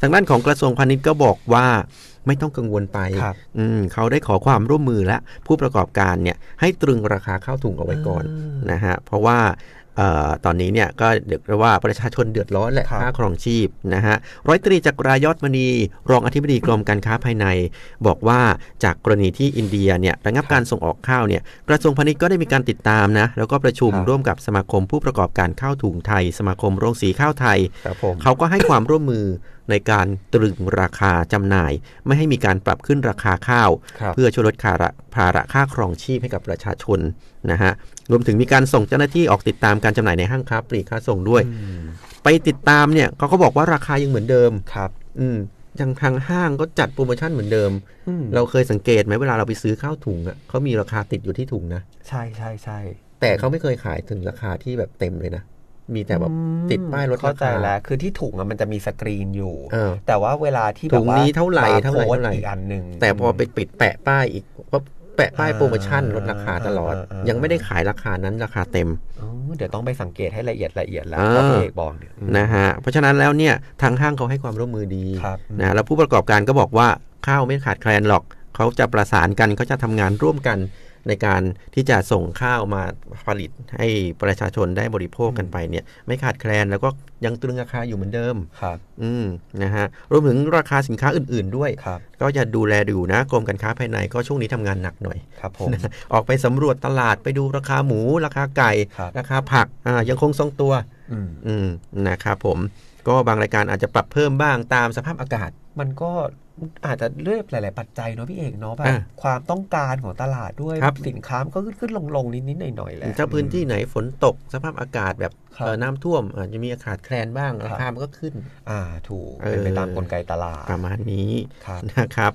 ทางด้านของกระทรวงพาณิชย์ก็บอกว่าไม่ต้องกังวลไปอืมเขาได้ขอความร่วมมือและ ผู้ประกอบการเนี่ยให้ตรึงราคาข้าวถุงเอาไว้ก่อนนะฮะเพราะว่าตอนนี้เนี่ยก็เรีอกว่าประชาชนเดือดร้อนแหละค่าครองชีพนะฮะร้อยตรีจักรายอดมณี รองอธิบดีกรมการค้าภายใน บอกว่าจากกรณีที่อินเดียเนี่ยระงับการส่งออกข้าวเนี่ยกระทรวงพาณิชย์ก็ได้มีการติดตามนะแล้วก็ประชุมร่วมกับสมาคมผู้ประกอบการข้าวถุงไทย สมาคมโรงสีข้าวไทยเขาก็ให้ความร่วมมือในการตรึงราคาจำหน่าย ไม่ให้มีการปรับขึ้นราคาข้าว เพื่อช่วยลดคาระภาระค่าครองชีพให้กับประชาชนนะฮะรวมถึงมีการส่งเจ้าหน้าที่ออกติดตามการจำหน่ายในห้างค้าปลีกค้าส่งด้วยไปติดตามเนี่ยเขาก็บอกว่าราคายังเหมือนเดิมครับ อืมยังทางห้างก็จัดโปรโมชั่นเหมือนเดิมเราเคยสังเกตไหมเวลาเราไปซื้อข้าวถุงอ่ะเขามีราคาติดอยู่ที่ถุงนะใช่ใช่ใช่แต่เขาไม่เคยขายถึงราคาที่แบบเต็มเลยนะมีแต่แบบติดป้ายรถเข้าใจแล้วคือที่ถุงมันจะมีสกรีนอยู่แต่ว่าเวลาที่ถุงนี้เท่าไหร่เท่าไหร่อีกอันหนึ่งแต่พอไปปิดแปะป้ายอีกก็แปะป้ายโปรโมชั่นลดราคาตลอด ยังไม่ได้ขายราคานั้นราคาเต็มเดี๋ยวต้องไปสังเกตให้ละเอียดละเอียดแล้วก็เอกบอกนะฮะ เพราะฉะนั้นแล้วเนี่ย ทางห้างเขาให้ความร่วมมือดีนะแล้วผู้ประกอบการก็บอกว่าข้าวไม่ขาดแคลนหรอกเขาจะประสานกันเขาจะทำงานร่วมกันในการที่จะส่งข้าวมาผลิตให้ประชาชนได้บริโภคกันไปเนี่ย ไม่ขาดแคลนแล้วก็ยังตรึงราคาอยู่เหมือนเดิมครับอืมนะฮะรวมถึงราคาสินค้าอื่นๆด้วยครับก็จะดูแลอยู่นะกรมการค้าภายใน ก็ช่วงนี้ทำงานหนักหน่อยครับผมออกไปสำรวจตลาดไปดูราคาหมูราคาไก่ ราคาผักอ่ายังคงทรงตัวอืมนะครับผมก็บางรายการอาจจะปรับเพิ่มบ้างตามสภาพอากาศ มันก็อาจจะเลือกหลายๆปัจจัยเนาะพี่เอกเนาะแบบความต้องการของตลาดด้วย สินค้ามันก็ขึ้นขึ้นลงลงนิดๆหน่อยๆแหละถ้าพื้นที่ไหนฝนตกสภาพอากาศแบบน้ำท่วม อาจจะมีอากาศแคลนบ้างราคา มันก็ขึ้น อ่าถูกเป็นไปตามกลไกตลาด ประมาณนี้นะครับ